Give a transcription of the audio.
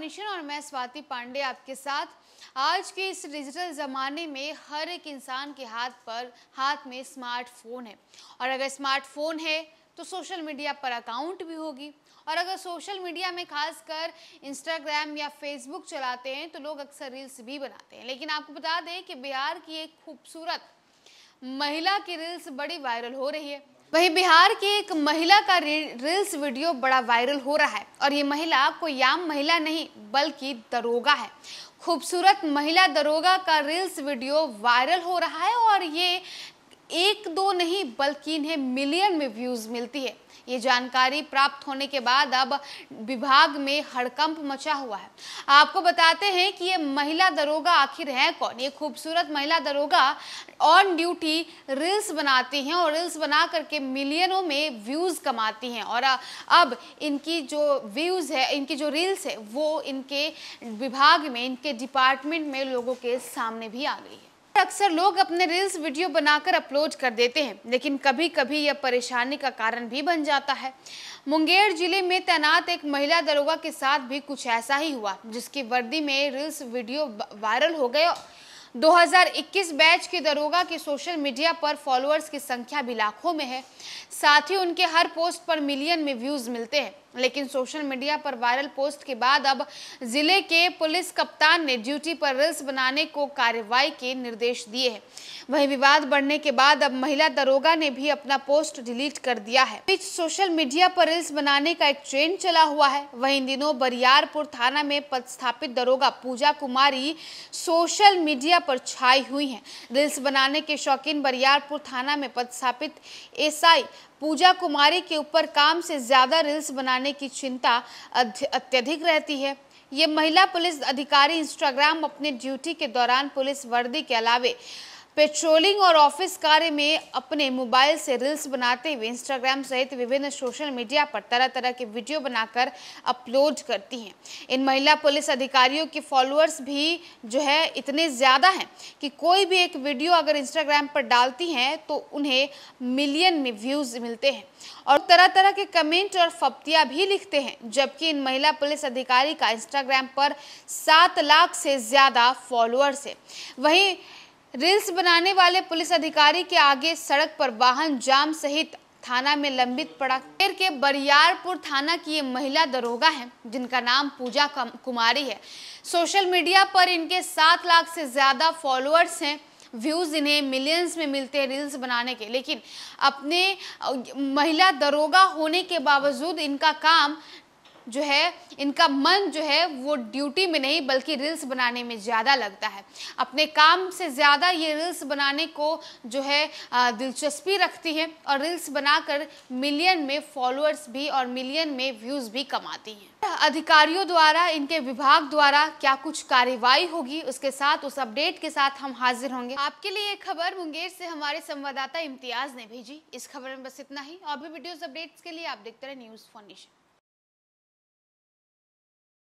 Neesham और मैं स्वाति पांडे आपके साथ आज के इस डिजिटल ज़माने में हर एक इंसान के हाथ पर हाथ में स्मार्टफोन है और अगर स्मार्टफोन है तो सोशल मीडिया पर अकाउंट भी होगी और अगर सोशल मीडिया में खासकर इंस्टाग्राम या फेसबुक चलाते हैं तो लोग अक्सर रील्स भी बनाते हैं लेकिन आपको बता दें कि बिहार की एक खूबसूरत महिला की रील्स बड़ी वायरल हो रही है वहीं बिहार की एक महिला का रील्स वीडियो बड़ा वायरल हो रहा है और ये महिला कोई आम महिला नहीं बल्कि दरोगा है खूबसूरत महिला दरोगा का रील्स वीडियो वायरल हो रहा है और ये एक दो नहीं बल्कि इन्हें मिलियन में व्यूज मिलती है ये जानकारी प्राप्त होने के बाद अब विभाग में हड़कंप मचा हुआ है आपको बताते हैं कि ये महिला दरोगा आखिर है कौन ये खूबसूरत महिला दरोगा ऑन ड्यूटी रील्स बनाती हैं और रील्स बना करके मिलियनों में व्यूज़ कमाती हैं और अब इनकी जो व्यूज़ है इनकी जो रील्स है वो इनके विभाग में इनके डिपार्टमेंट में लोगों के सामने भी आ गई है अक्सर लोग अपने रील्स वीडियो बनाकर अपलोड कर देते हैं लेकिन कभी कभी यह परेशानी का कारण भी बन जाता है मुंगेर जिले में तैनात एक महिला दरोगा के साथ भी कुछ ऐसा ही हुआ जिसकी वर्दी में रील्स वीडियो वायरल हो गए 2021 बैच के दरोगा के सोशल मीडिया पर फॉलोअर्स की संख्या भी लाखों में है साथ ही उनके हर पोस्ट पर मिलियन में व्यूज मिलते हैं लेकिन सोशल मीडिया पर वायरल पोस्ट के बाद अब जिले के पुलिस कप्तान ने ड्यूटी पर रिल्स बनाने को कार्रवाई के निर्देश दिए हैं वहीं विवाद बढ़ने के बाद अब महिला दरोगा ने भी अपना पोस्ट डिलीट कर दिया है बीच सोशल मीडिया पर रिल्स बनाने का एक ट्रेंड चला हुआ है वही दिनों बरियारपुर थाना में पदस्थापित दरोगा पूजा कुमारी सोशल मीडिया पर छाई हुई है रिल्स बनाने के शौकीन बरियारपुर थाना में पदस्थापित एस पूजा कुमारी के ऊपर काम से ज्यादा रिल्स बनाने जाने की चिंता अत्यधिक रहती है ये महिला पुलिस अधिकारी इंस्टाग्राम अपने ड्यूटी के दौरान पुलिस वर्दी के अलावे पेट्रोलिंग और ऑफिस कार्य में अपने मोबाइल से रील्स बनाते हुए इंस्टाग्राम सहित विभिन्न सोशल मीडिया पर तरह तरह के वीडियो बनाकर अपलोड करती हैं इन महिला पुलिस अधिकारियों के फॉलोअर्स भी जो है इतने ज़्यादा हैं कि कोई भी एक वीडियो अगर इंस्टाग्राम पर डालती हैं तो उन्हें मिलियन में व्यूज़ मिलते हैं और तरह तरह के कमेंट और फप्तियाँ भी लिखते हैं जबकि इन महिला पुलिस अधिकारी का इंस्टाग्राम पर सात लाख से ज़्यादा फॉलोअर्स है वहीं रील्स बनाने वाले पुलिस अधिकारी के आगे सड़क पर वाहन जाम सहित थाना में लंबित पड़ा केर के बरियारपुर थाना की ये महिला दरोगा हैं जिनका नाम पूजा कुमारी है सोशल मीडिया पर इनके सात लाख से ज़्यादा फॉलोअर्स हैं व्यूज़ इन्हें मिलियंस में मिलते हैं रील्स बनाने के लेकिन अपने महिला दरोगा होने के बावजूद इनका काम जो है इनका मन जो है वो ड्यूटी में नहीं बल्कि रील्स बनाने में ज़्यादा लगता है अपने काम से ज़्यादा ये रील्स बनाने को जो है दिलचस्पी रखती है और रील्स बनाकर मिलियन में फॉलोअर्स भी और मिलियन में व्यूज़ भी कमाती हैं अधिकारियों द्वारा इनके विभाग द्वारा क्या कुछ कार्रवाई होगी उसके साथ उस अपडेट के साथ हम हाजिर होंगे आपके लिए एक खबर मुंगेर से हमारे संवाददाता इम्तियाज ने भेजी इस खबर में बस इतना ही और भी वीडियोस अपडेट्स के लिए आप देखते रहे न्यूज़ नेशन